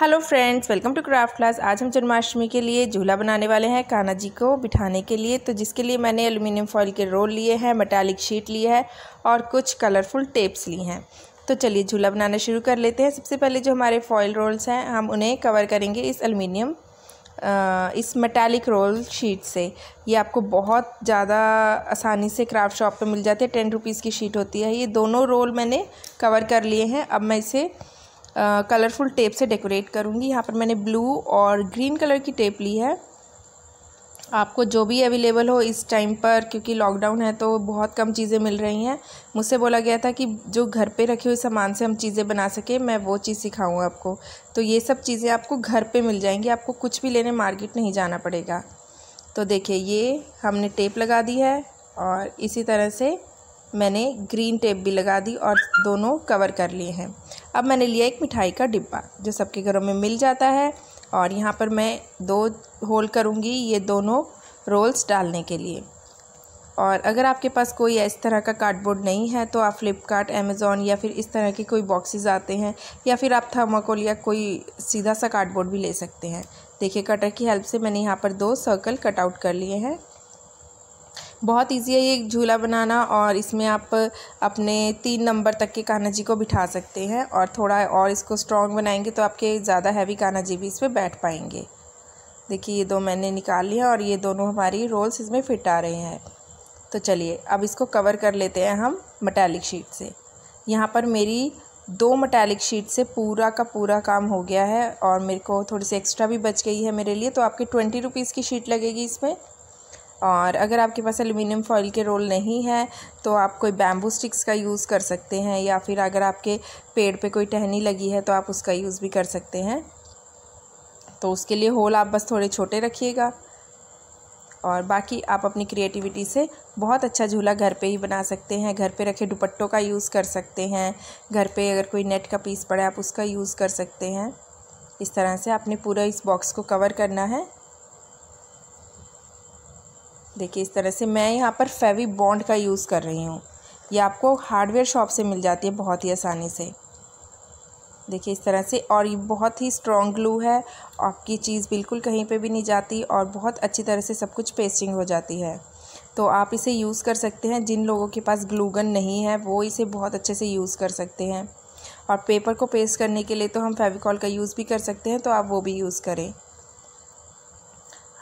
hello friends welcome to craft class आज हम जन्माष्टमी के लिए झूला बनाने वाले हैं कान्हा जी को बिठाने के लिए तो जिसके लिए मैंने एलुमिनियम फॉइल के रोल लिए हैं मेटालिक शीट ली है और कुछ कलरफुल टेप्स ली हैं तो चलिए झूला बनाना शुरू कर लेते हैं सबसे पहले जो हमारे फॉइल रोल्स हैं हम उन्हें कवर करेंगे इस एल्यूमिनियम इस मेटालिक रोल शीट से ये आपको बहुत ज़्यादा आसानी से क्राफ्ट शॉप पर मिल जाती है टेन रुपीज़ की शीट होती है ये दोनों रोल मैंने कवर कर लिए हैं अब मैं इसे कलरफुल टेप से डेकोरेट करूँगी यहाँ पर मैंने ब्लू और ग्रीन कलर की टेप ली है आपको जो भी अवेलेबल हो इस टाइम पर क्योंकि लॉकडाउन है तो बहुत कम चीज़ें मिल रही हैं मुझसे बोला गया था कि जो घर पे रखे हुए सामान से हम चीज़ें बना सकें मैं वो चीज़ सिखाऊँ आपको तो ये सब चीज़ें आपको घर पे मिल जाएंगी आपको कुछ भी लेने मार्केट नहीं जाना पड़ेगा तो देखिए ये हमने टेप लगा दी है और इसी तरह से मैंने ग्रीन टेप भी लगा दी और दोनों कवर कर लिए हैं अब मैंने लिया एक मिठाई का डिब्बा जो सबके घरों में मिल जाता है और यहाँ पर मैं दो होल करूँगी ये दोनों रोल्स डालने के लिए और अगर आपके पास कोई इस तरह का कार्डबोर्ड नहीं है तो आप फ्लिपकार्ट अमेज़ोन या फिर इस तरह के कोई बॉक्सेस आते हैं या फिर आप थर्माकोल या कोई सीधा सा कार्डबोर्ड भी ले सकते हैं देखिए कटर की हेल्प से मैंने यहाँ पर दो सर्कल कटआउट कर लिए हैं बहुत इजी है ये झूला बनाना और इसमें आप अपने तीन नंबर तक के कान्हा जी को बिठा सकते हैं और थोड़ा और इसको स्ट्रॉन्ग बनाएंगे तो आपके ज़्यादा हैवी कान्हा जी भी इस पर बैठ पाएंगे देखिए ये दो मैंने निकाल लिया और ये दोनों हमारी रोल्स इसमें फिट आ रहे हैं तो चलिए अब इसको कवर कर लेते हैं हम मटैलिक शीट से यहाँ पर मेरी दो मटैलिक शीट से पूरा का पूरा काम हो गया है और मेरे को थोड़ी सी एक्स्ट्रा भी बच गई है मेरे लिए तो आपके ट्वेंटी रुपीज़ की शीट लगेगी इसमें और अगर आपके पास एलुमिनियम फॉइल के रोल नहीं है तो आप कोई बैम्बू स्टिक्स का यूज़ कर सकते हैं या फिर अगर आपके पेड़ पे कोई टहनी लगी है तो आप उसका यूज़ भी कर सकते हैं तो उसके लिए होल आप बस थोड़े छोटे रखिएगा और बाकी आप अपनी क्रिएटिविटी से बहुत अच्छा झूला घर पे ही बना सकते हैं घर पे रखे दुपट्टों का यूज़ कर सकते हैं घर पे अगर कोई नेट का पीस पड़े आप उसका यूज़ कर सकते हैं इस तरह से आपने पूरा इस बॉक्स को कवर करना है देखिए इस तरह से मैं यहाँ पर फेवी बॉन्ड का यूज़ कर रही हूँ ये आपको हार्डवेयर शॉप से मिल जाती है बहुत ही आसानी से देखिए इस तरह से और ये बहुत ही स्ट्रॉन्ग ग्लू है आपकी चीज़ बिल्कुल कहीं पे भी नहीं जाती और बहुत अच्छी तरह से सब कुछ पेस्टिंग हो जाती है तो आप इसे यूज़ कर सकते हैं जिन लोगों के पास ग्लूगन नहीं है वो इसे बहुत अच्छे से यूज़ कर सकते हैं और पेपर को पेस्ट करने के लिए तो हम फेविकॉल का यूज़ भी कर सकते हैं तो आप वो भी यूज़ करें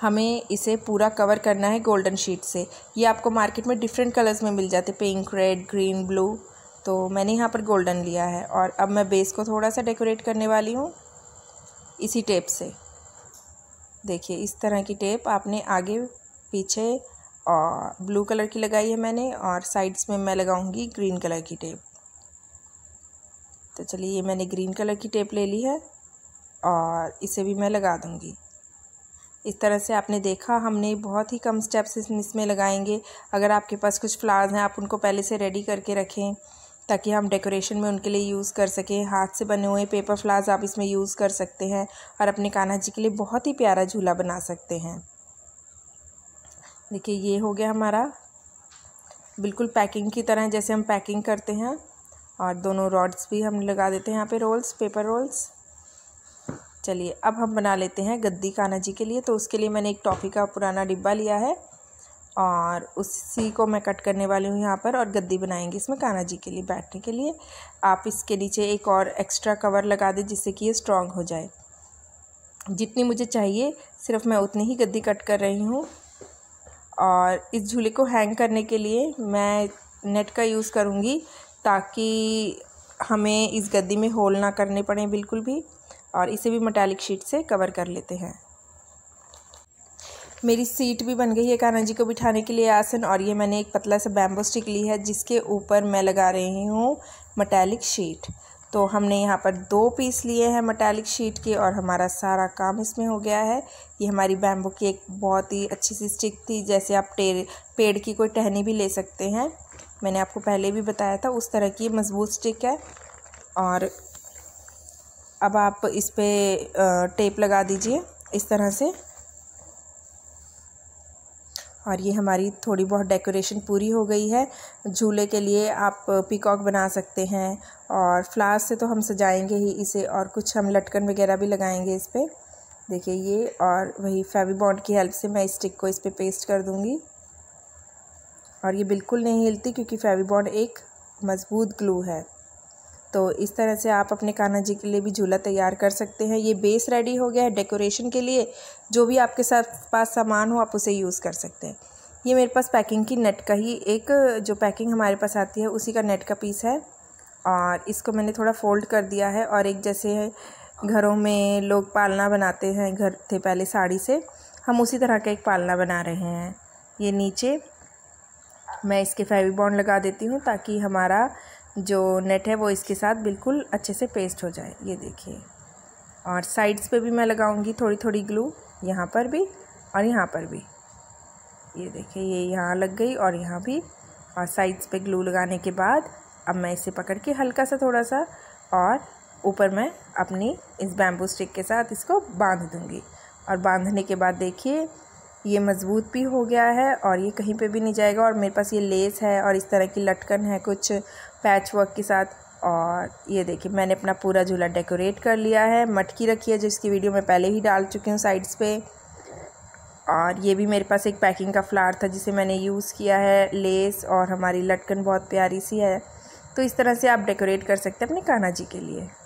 हमें इसे पूरा कवर करना है गोल्डन शीट से ये आपको मार्केट में डिफरेंट कलर्स में मिल जाते पिंक रेड ग्रीन ब्लू तो मैंने यहाँ पर गोल्डन लिया है और अब मैं बेस को थोड़ा सा डेकोरेट करने वाली हूँ इसी टेप से देखिए इस तरह की टेप आपने आगे पीछे और ब्लू कलर की लगाई है मैंने और साइड्स में मैं लगाऊंगी ग्रीन कलर की टेप तो चलिए ये मैंने ग्रीन कलर की टेप ले ली है और इसे भी मैं लगा दूंगी इस तरह से आपने देखा हमने बहुत ही कम स्टेप्स इसमें लगाएंगे अगर आपके पास कुछ फ्लावर्स हैं आप उनको पहले से रेडी करके रखें ताकि हम डेकोरेशन में उनके लिए यूज़ कर सकें हाथ से बने हुए पेपर फ्लावर्स आप इसमें यूज़ कर सकते हैं और अपने कान्हा जी के लिए बहुत ही प्यारा झूला बना सकते हैं देखिए ये हो गया हमारा बिल्कुल पैकिंग की तरह जैसे हम पैकिंग करते हैं और दोनों रॉड्स भी हम लगा देते हैं यहाँ पे रोल्स पेपर रोल्स चलिए अब हम बना लेते हैं गद्दी कान्हा जी के लिए तो उसके लिए मैंने एक टॉफ़ी का पुराना डिब्बा लिया है और उसी को मैं कट करने वाली हूँ यहाँ पर और गद्दी बनाएंगे इसमें कान्हा जी के लिए बैठने के लिए आप इसके नीचे एक और एक्स्ट्रा कवर लगा दें जिससे कि ये स्ट्रॉन्ग हो जाए जितनी मुझे चाहिए सिर्फ मैं उतनी ही गद्दी कट कर रही हूँ और इस झूले को हैंग करने के लिए मैं नेट का यूज़ करूँगी ताकि हमें इस गद्दी में होल ना करने पड़े बिल्कुल भी और इसे भी मटैलिक शीट से कवर कर लेते हैं मेरी सीट भी बन गई है कान्हा जी को बिठाने के लिए आसन और ये मैंने एक पतला सा बैम्बो स्टिक ली है जिसके ऊपर मैं लगा रही हूँ मटैलिक शीट तो हमने यहाँ पर दो पीस लिए हैं मटैलिक शीट के और हमारा सारा काम इसमें हो गया है ये हमारी बैम्बो की एक बहुत ही अच्छी सी स्टिक थी जैसे आप टेर पेड़ की कोई टहनी भी ले सकते हैं मैंने आपको पहले भी बताया था उस तरह की मज़बूत स्टिक है और अब आप इस पर टेप लगा दीजिए इस तरह से और ये हमारी थोड़ी बहुत डेकोरेशन पूरी हो गई है झूले के लिए आप पिकॉक बना सकते हैं और फ्लावर्स से तो हम सजाएंगे ही इसे और कुछ हम लटकन वगैरह भी लगाएंगे इस पर देखिए ये और वही फेवी बॉन्ड की हेल्प से मैं स्टिक को इस पर पे पेस्ट कर दूँगी और ये बिल्कुल नहीं हिलती क्योंकि फेवी बॉन्ड एक मज़बूत ग्लू है तो इस तरह से आप अपने कान्हा जी के लिए भी झूला तैयार कर सकते हैं ये बेस रेडी हो गया है डेकोरेशन के लिए जो भी आपके साथ पास सामान हो आप उसे यूज़ कर सकते हैं ये मेरे पास पैकिंग की नेट का ही एक जो पैकिंग हमारे पास आती है उसी का नेट का पीस है और इसको मैंने थोड़ा फोल्ड कर दिया है और एक जैसे घरों में लोग पालना बनाते हैं घर थे पहले साड़ी से हम उसी तरह का एक पालना बना रहे हैं ये नीचे मैं इसके फेवी बॉन्ड लगा देती हूँ ताकि हमारा जो नेट है वो इसके साथ बिल्कुल अच्छे से पेस्ट हो जाए ये देखिए और साइड्स पे भी मैं लगाऊंगी थोड़ी थोड़ी ग्लू यहाँ पर भी और यहाँ पर भी ये देखिए ये यहाँ लग गई और यहाँ भी और साइड्स पे ग्लू लगाने के बाद अब मैं इसे पकड़ के हल्का सा थोड़ा सा और ऊपर मैं अपनी इस बैम्बू स्टिक के साथ इसको बांध दूँगी और बांधने के बाद देखिए ये मज़बूत भी हो गया है और ये कहीं पे भी नहीं जाएगा और मेरे पास ये लेस है और इस तरह की लटकन है कुछ पैच वर्क के साथ और ये देखिए मैंने अपना पूरा झूला डेकोरेट कर लिया है मटकी रखी है जिसकी वीडियो मैं पहले ही डाल चुकी हूँ साइड्स पे और ये भी मेरे पास एक पैकिंग का फ्लार था जिसे मैंने यूज़ किया है लेस और हमारी लटकन बहुत प्यारी सी है तो इस तरह से आप डेकोरेट कर सकते हैं अपने कान्हा जी के लिए